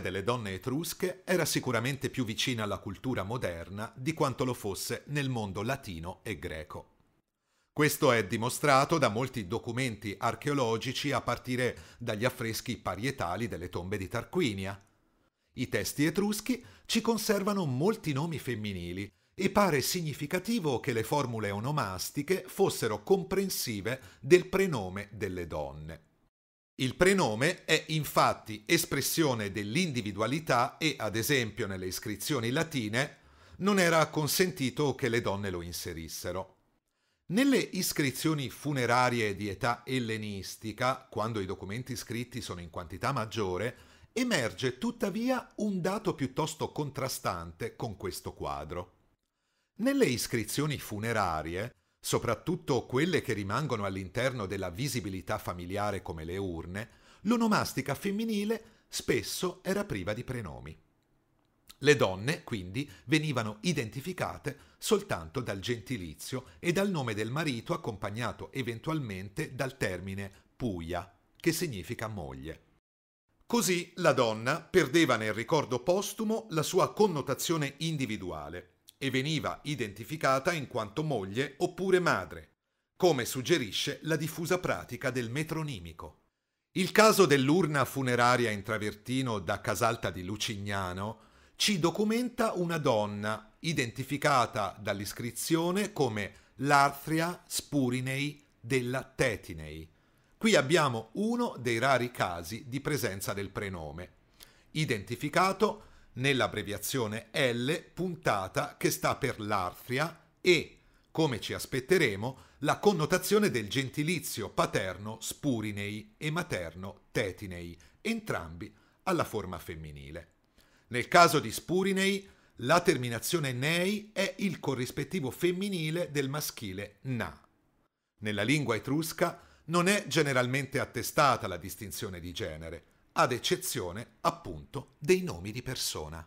delle donne etrusche era sicuramente più vicina alla cultura moderna di quanto lo fosse nel mondo latino e greco. Questo è dimostrato da molti documenti archeologici a partire dagli affreschi parietali delle tombe di Tarquinia. I testi etruschi ci conservano molti nomi femminili e pare significativo che le formule onomastiche fossero comprensive del prenome delle donne. Il prenome è infatti espressione dell'individualità e, ad esempio, nelle iscrizioni latine non era consentito che le donne lo inserissero. Nelle iscrizioni funerarie di età ellenistica, quando i documenti scritti sono in quantità maggiore, emerge tuttavia un dato piuttosto contrastante con questo quadro. Nelle iscrizioni funerarie soprattutto quelle che rimangono all'interno della visibilità familiare come le urne, l'onomastica femminile spesso era priva di prenomi. Le donne, quindi, venivano identificate soltanto dal gentilizio e dal nome del marito accompagnato eventualmente dal termine puia, che significa moglie. Così la donna perdeva nel ricordo postumo la sua connotazione individuale e veniva identificata in quanto moglie oppure madre, come suggerisce la diffusa pratica del metronimico. Il caso dell'urna funeraria in travertino da Casalta di Lucignano ci documenta una donna identificata dall'iscrizione come l'Arthria Spurinei della Tetinei. Qui abbiamo uno dei rari casi di presenza del prenome, identificato nell'abbreviazione L puntata che sta per l'artria e, come ci aspetteremo, la connotazione del gentilizio paterno spurinei e materno tetinei, entrambi alla forma femminile. Nel caso di spurinei, la terminazione nei è il corrispettivo femminile del maschile na. Nella lingua etrusca non è generalmente attestata la distinzione di genere, ad eccezione appunto dei nomi di persona.